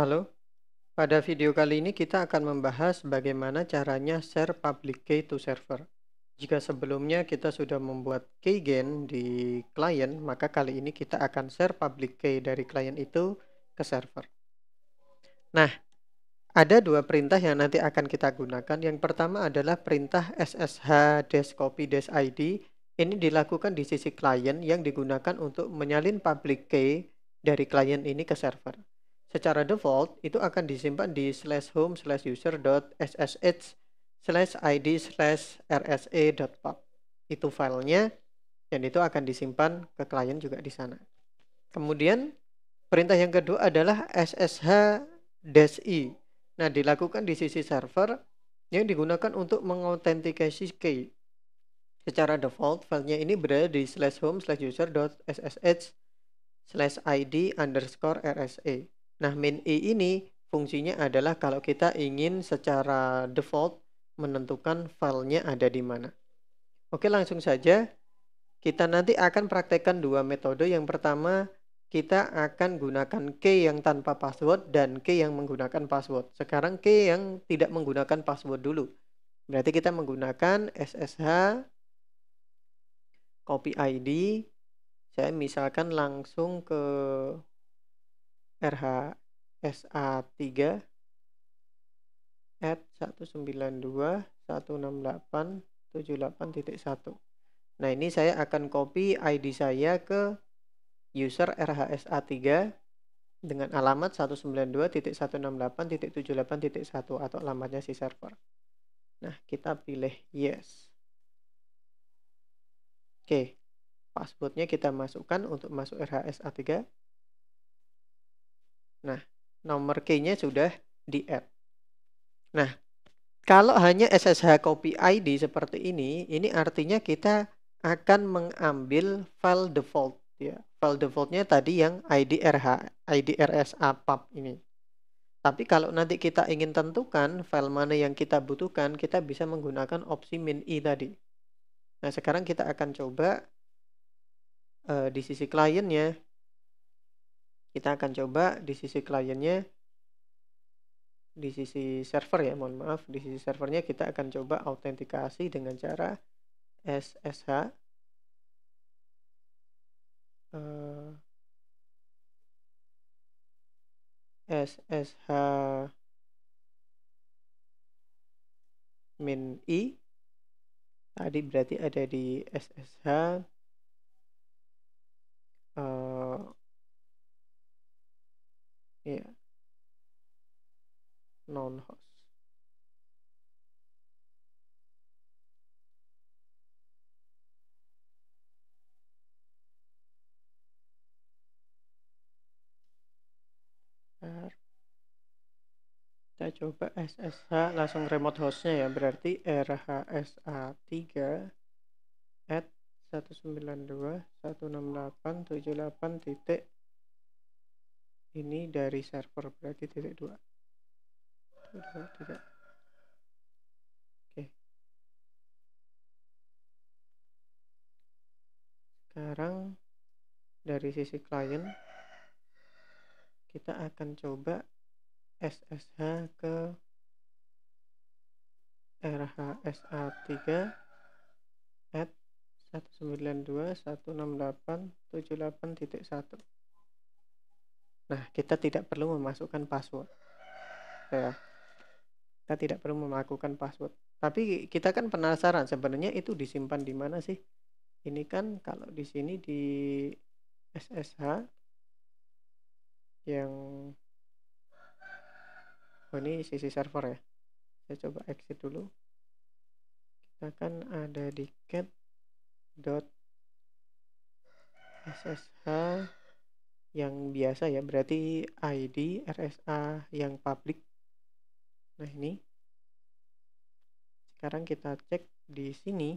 Halo, pada video kali ini kita akan membahas bagaimana caranya share public key to server. Jika sebelumnya kita sudah membuat keygen di client, maka kali ini kita akan share public key dari client itu ke server. Nah, ada dua perintah yang nanti akan kita gunakan. Yang pertama adalah perintah ssh copy id. Ini dilakukan di sisi client yang digunakan untuk menyalin public key dari client ini ke server secara default itu akan disimpan di slash home slash user dot ssh slash id slash rsa dot pub itu filenya dan itu akan disimpan ke klien juga di sana kemudian perintah yang kedua adalah ssh dash i nah dilakukan di sisi server yang digunakan untuk mengautentikasi key secara default filenya ini berada di slash home slash user dot ssh slash id underscore rsa Nah, main e ini fungsinya adalah kalau kita ingin secara default menentukan filenya ada di mana. Oke, langsung saja kita nanti akan praktekkan dua metode. Yang pertama, kita akan gunakan key yang tanpa password dan key yang menggunakan password. Sekarang key yang tidak menggunakan password dulu. Berarti kita menggunakan SSH copy ID. Saya misalkan langsung ke RH SA3 at 192.168.78.1. Nah, ini saya akan copy ID saya ke user RHSA3 dengan alamat 192.168.78.1 atau alamatnya si server. Nah, kita pilih yes. Oke, passwordnya kita masukkan untuk masuk RHSA3. Nah, nomor key-nya sudah di add. Nah, kalau hanya SSH copy ID seperti ini, ini artinya kita akan mengambil file default ya. File defaultnya tadi yang ID RSA pub ini. Tapi kalau nanti kita ingin tentukan file mana yang kita butuhkan, kita bisa menggunakan opsi min i tadi. Nah, sekarang kita akan coba uh, di sisi kliennya kita akan coba di sisi kliennya di sisi server ya mohon maaf di sisi servernya kita akan coba autentikasi dengan cara SSH eh, SSH min i tadi berarti ada di SSH own house. Kita coba SSH langsung remote hostnya ya. Berarti RHSA3 at 192.168.78 titik ini dari server berarti titik 2 tidak oke sekarang dari sisi klien kita akan coba SSH ke RHSA3 at 192.168.78.1 Nah, kita tidak perlu memasukkan password. Ya kita tidak perlu melakukan password tapi kita kan penasaran sebenarnya itu disimpan di mana sih ini kan kalau di sini di SSH yang oh ini sisi server ya saya coba exit dulu kita kan ada di cat dot SSH yang biasa ya berarti ID RSA yang public nah ini sekarang kita cek di sini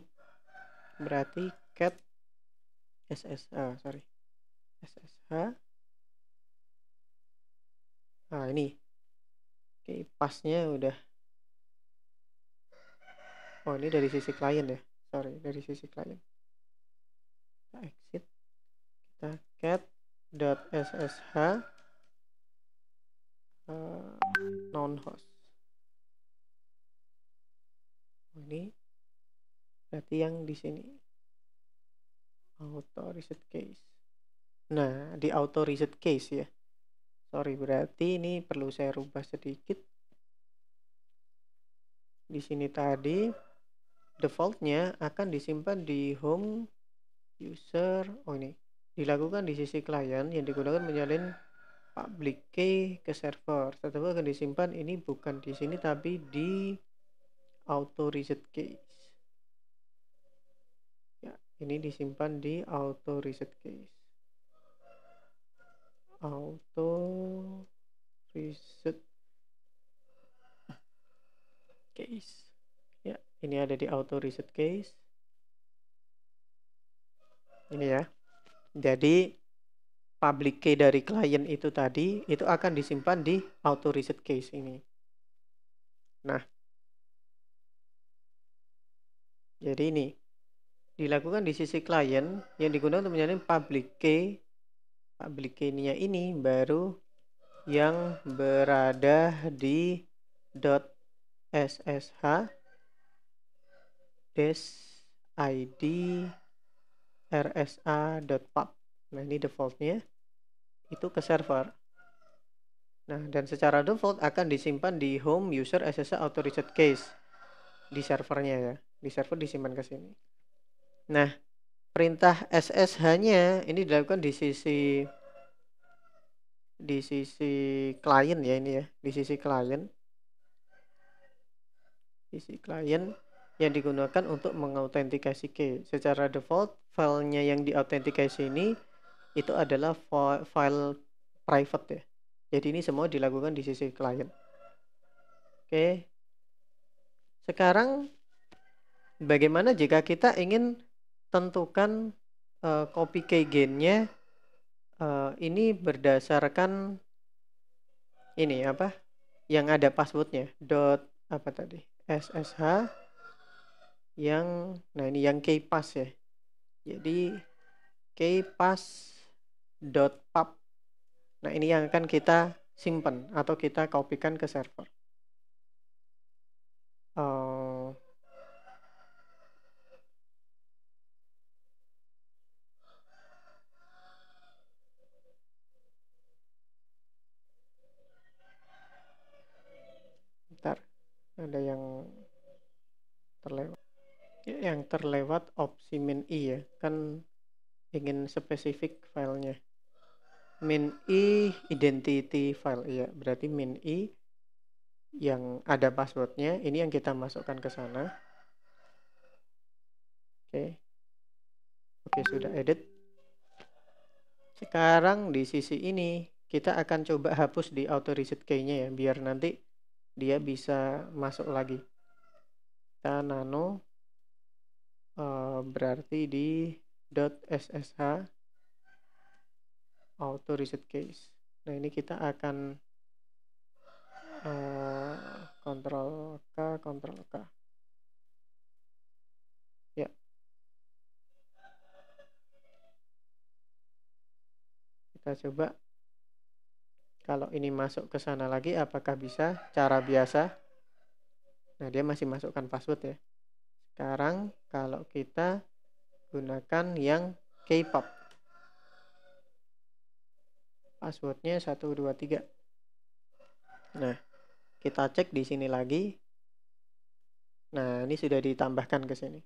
berarti cat SSH sorry SSH nah ini oke pasnya udah oh ini dari sisi klien ya sorry dari sisi klien kita exit kita cat dot ssh uh, eh, non host berarti yang di sini auto reset case nah di auto reset case ya sorry berarti ini perlu saya rubah sedikit di sini tadi defaultnya akan disimpan di home user oh ini dilakukan di sisi klien yang digunakan menyalin public key ke server tetapi akan disimpan ini bukan di sini tapi di auto reset case ini disimpan di auto reset case auto reset case ya ini ada di auto reset case ini ya jadi public key dari klien itu tadi itu akan disimpan di auto reset case ini. Nah, jadi ini dilakukan di sisi klien yang digunakan untuk menjalin public key public key-nya ini baru yang berada di dot .ssh des id rsa rsa.pub nah ini defaultnya itu ke server nah dan secara default akan disimpan di home user SSH auto reset case di servernya ya di server disimpan ke sini Nah, perintah SSH-nya ini dilakukan di sisi di sisi klien ya ini ya, di sisi klien. di Sisi klien yang digunakan untuk mengautentikasi key. Secara default, filenya yang diautentikasi ini itu adalah file private ya. Jadi ini semua dilakukan di sisi klien. Oke. Sekarang bagaimana jika kita ingin tentukan uh, eh, copy keygennya uh, eh, ini berdasarkan ini apa yang ada passwordnya dot apa tadi ssh yang nah ini yang pass ya jadi pass dot pub nah ini yang akan kita simpan atau kita kopikan ke server terlewat opsi min i ya kan ingin spesifik filenya min i identity file ya berarti min i yang ada passwordnya ini yang kita masukkan ke sana oke okay. oke okay, sudah edit sekarang di sisi ini kita akan coba hapus di auto reset key-nya ya biar nanti dia bisa masuk lagi kita nano Eh, berarti di .ssh auto reset case nah ini kita akan eh, kontrol K kontrol K ya kita coba kalau ini masuk ke sana lagi apakah bisa cara biasa nah dia masih masukkan password ya sekarang kita gunakan yang K-pop. Passwordnya 123. Nah, kita cek di sini lagi. Nah, ini sudah ditambahkan ke sini.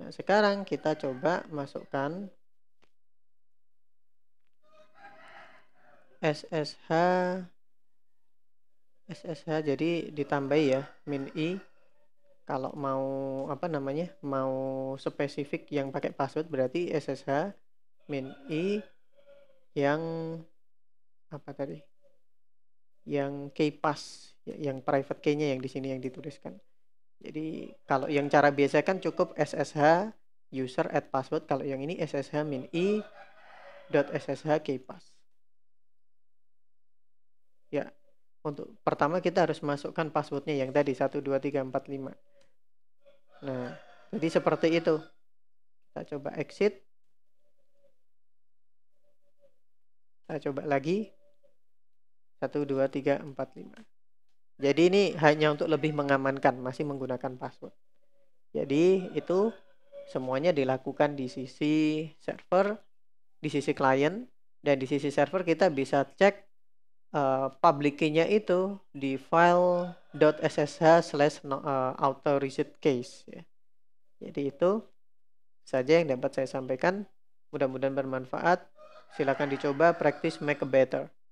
Nah, sekarang kita coba masukkan SSH SSH jadi ditambah ya min i kalau mau apa namanya mau spesifik yang pakai password berarti SSH min i yang apa tadi yang key pass yang private key-nya yang di sini yang dituliskan jadi kalau yang cara biasa kan cukup SSH user add password kalau yang ini SSH min i dot SSH key pass ya untuk pertama kita harus masukkan passwordnya yang tadi satu dua tiga empat lima. Nah, jadi seperti itu. Kita coba exit. Kita coba lagi. 1, 2, 3, 4, 5. Jadi ini hanya untuk lebih mengamankan, masih menggunakan password. Jadi itu semuanya dilakukan di sisi server, di sisi klien, dan di sisi server kita bisa cek uh, eh, public key-nya itu di file .ssh slash eh, auto case ya. Jadi itu saja yang dapat saya sampaikan. Mudah-mudahan bermanfaat. Silakan dicoba, practice make a better.